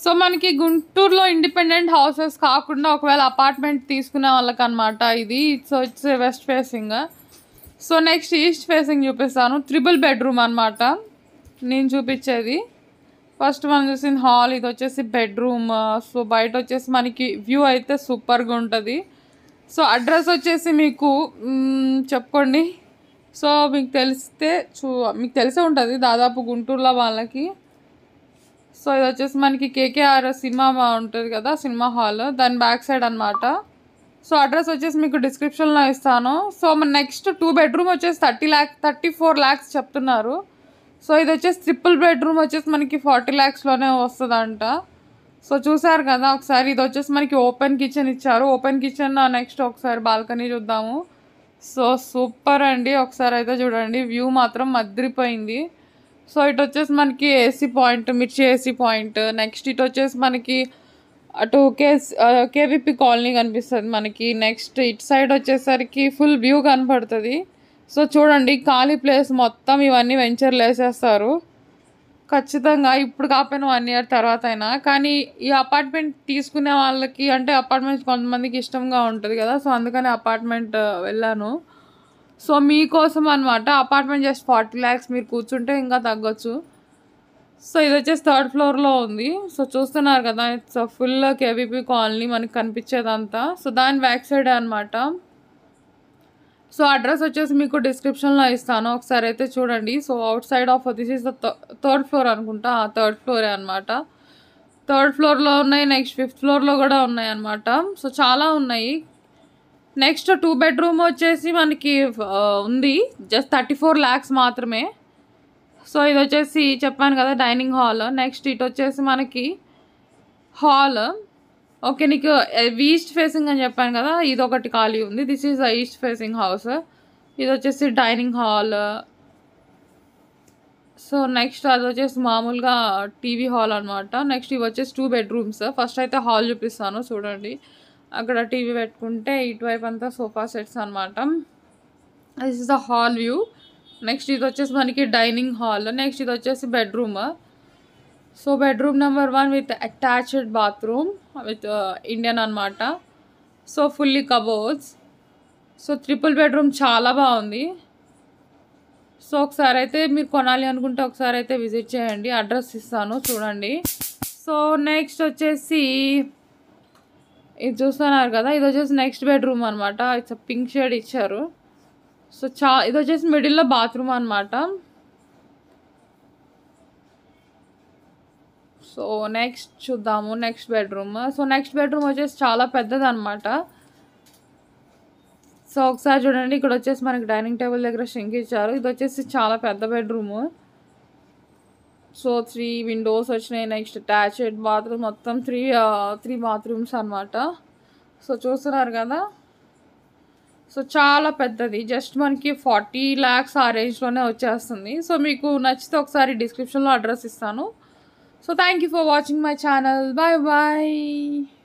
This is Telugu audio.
సో మనకి గుంటూరులో ఇండిపెండెంట్ హౌసెస్ కాకుండా ఒకవేళ అపార్ట్మెంట్ తీసుకునే వాళ్ళకి అనమాట ఇది so it's west facing so next east facing చూపిస్తాను త్రిబుల్ బెడ్రూమ్ అనమాట నేను చూపించేది ఫస్ట్ మనం చూసింది హాల్ ఇది వచ్చేసి బెడ్రూమ్ సో బయట వచ్చేసి మనకి వ్యూ అయితే సూపర్గా ఉంటుంది సో అడ్రస్ వచ్చేసి మీకు చెప్పుకోండి సో మీకు తెలిస్తే చూ మీకు తెలిసే ఉంటుంది దాదాపు గుంటూరులో వాళ్ళకి సో ఇది వచ్చేసి మనకి కేకేఆర్ సినిమా ఉంటుంది కదా సినిమా హాల్ దాని బ్యాక్ సైడ్ అనమాట సో అడ్రస్ వచ్చేసి మీకు డిస్క్రిప్షన్లో ఇస్తాను సో మన నెక్స్ట్ టూ బెడ్రూమ్ వచ్చేసి thirty lakh thirty four lakhs చెప్తున్నారు సో ఇది వచ్చేసి ట్రిపుల్ బెడ్రూమ్ వచ్చేసి మనకి ఫార్టీ ల్యాక్స్లోనే వస్తుందంట సో చూసారు కదా ఒకసారి ఇది వచ్చేసి మనకి ఓపెన్ కిచెన్ ఇచ్చారు ఓపెన్ కిచెన్ నెక్స్ట్ ఒకసారి బాల్కనీ చూద్దాము సో సూపర్ అండి ఒకసారి అయితే చూడండి వ్యూ మాత్రం మద్రిపోయింది సో ఇటు వచ్చేసి మనకి ఏసీ పాయింట్ మిర్చి ఏసీ పాయింట్ నెక్స్ట్ ఇటు వచ్చేసి మనకి అటు కేస్ కేవీపీ కాలనీ కనిపిస్తుంది మనకి నెక్స్ట్ ఇటు సైడ్ వచ్చేసరికి ఫుల్ వ్యూ కనపడుతుంది సో చూడండి ఖాళీ ప్లేస్ మొత్తం ఇవన్నీ వెంచర్లు వేసేస్తారు ఖచ్చితంగా ఇప్పుడు కాపోయిన వన్ ఇయర్ తర్వాత అయినా కానీ ఈ అపార్ట్మెంట్ తీసుకునే వాళ్ళకి అంటే అపార్ట్మెంట్ కొంతమందికి ఇష్టంగా ఉంటుంది కదా సో అందుకని అపార్ట్మెంట్ వెళ్ళాను సో మీకోసం అనమాట అపార్ట్మెంట్ జస్ట్ ఫార్టీ ల్యాక్స్ మీరు కూర్చుంటే ఇంకా తగ్గొచ్చు సో ఇది వచ్చేసి థర్డ్ ఫ్లోర్లో ఉంది సో చూస్తున్నారు కదా ఇట్స్ ఫుల్ కేవీపీ కాలనీ మనకి కనిపించేదంతా సో దాని బ్యాక్ సైడ్ అనమాట సో అడ్రస్ వచ్చేసి మీకు డిస్క్రిప్షన్లో ఇస్తాను ఒకసారి అయితే చూడండి so outside of this is the third floor అనుకుంటా ఆ థర్డ్ ఫ్లోరే అనమాట థర్డ్ ఫ్లోర్లో ఉన్నాయి నెక్స్ట్ ఫిఫ్త్ ఫ్లోర్లో కూడా ఉన్నాయి అనమాట సో చాలా ఉన్నాయి నెక్స్ట్ టూ బెడ్రూమ్ వచ్చేసి మనకి ఉంది జస్ట్ థర్టీ ఫోర్ ల్యాక్స్ మాత్రమే సో ఇది వచ్చేసి చెప్పాను కదా డైనింగ్ హాల్ నెక్స్ట్ ఇటు వచ్చేసి మనకి హాల్ ఓకే నీకు ఈస్ట్ ఫేసింగ్ అని చెప్పాను కదా ఇది ఒకటి ఖాళీ ఉంది this is the east facing house ఇది వచ్చేసి డైనింగ్ హాల్ సో నెక్స్ట్ అది వచ్చేసి మామూలుగా టీవీ హాల్ అనమాట నెక్స్ట్ ఇవి వచ్చేసి టూ బెడ్రూమ్స్ ఫస్ట్ అయితే హాల్ చూపిస్తాను చూడండి అక్కడ టీవీ పెట్టుకుంటే ఇటువైపు అంతా సోఫా సెట్స్ అనమాట this is the hall view next ఇది వచ్చేసి మనకి డైనింగ్ హాల్ నెక్స్ట్ ఇది వచ్చేసి bedroom so bedroom number one with attached bathroom with Indian అనమాట so fully cupboards so triple bedroom చాలా బాగుంది సో ఒకసారి అయితే మీరు కొనాలి అనుకుంటే ఒకసారి అయితే విజిట్ చేయండి అడ్రస్ ఇస్తాను చూడండి సో నెక్స్ట్ వచ్చేసి ఇది చూస్తున్నారు కదా ఇది వచ్చేసి నెక్స్ట్ బెడ్రూమ్ అనమాట ఇట్స్ పింక్ షేడ్ ఇచ్చారు సో చా ఇది వచ్చేసి మిడిల్లో బాత్రూమ్ అనమాట సో నెక్స్ట్ చూద్దాము next bedroom so next bedroom వచ్చేసి చాలా పెద్దది అనమాట సో ఒకసారి చూడండి ఇక్కడ వచ్చేసి మనకి డైనింగ్ టేబుల్ దగ్గర షింక్ ఇచ్చారు ఇది వచ్చేసి చాలా పెద్ద బెడ్రూము సో త్రీ విండోస్ వచ్చినాయి నెక్స్ట్ అటాచ్డ్ బాత్రూమ్ మొత్తం త్రీ త్రీ బాత్రూమ్స్ అనమాట సో చూస్తున్నారు కదా సో చాలా పెద్దది జస్ట్ మనకి ఫార్టీ ల్యాక్స్ ఆ రేంజ్లోనే వచ్చేస్తుంది సో మీకు నచ్చితే ఒకసారి డిస్క్రిప్షన్లో అడ్రస్ ఇస్తాను so thank you for watching my channel bye bye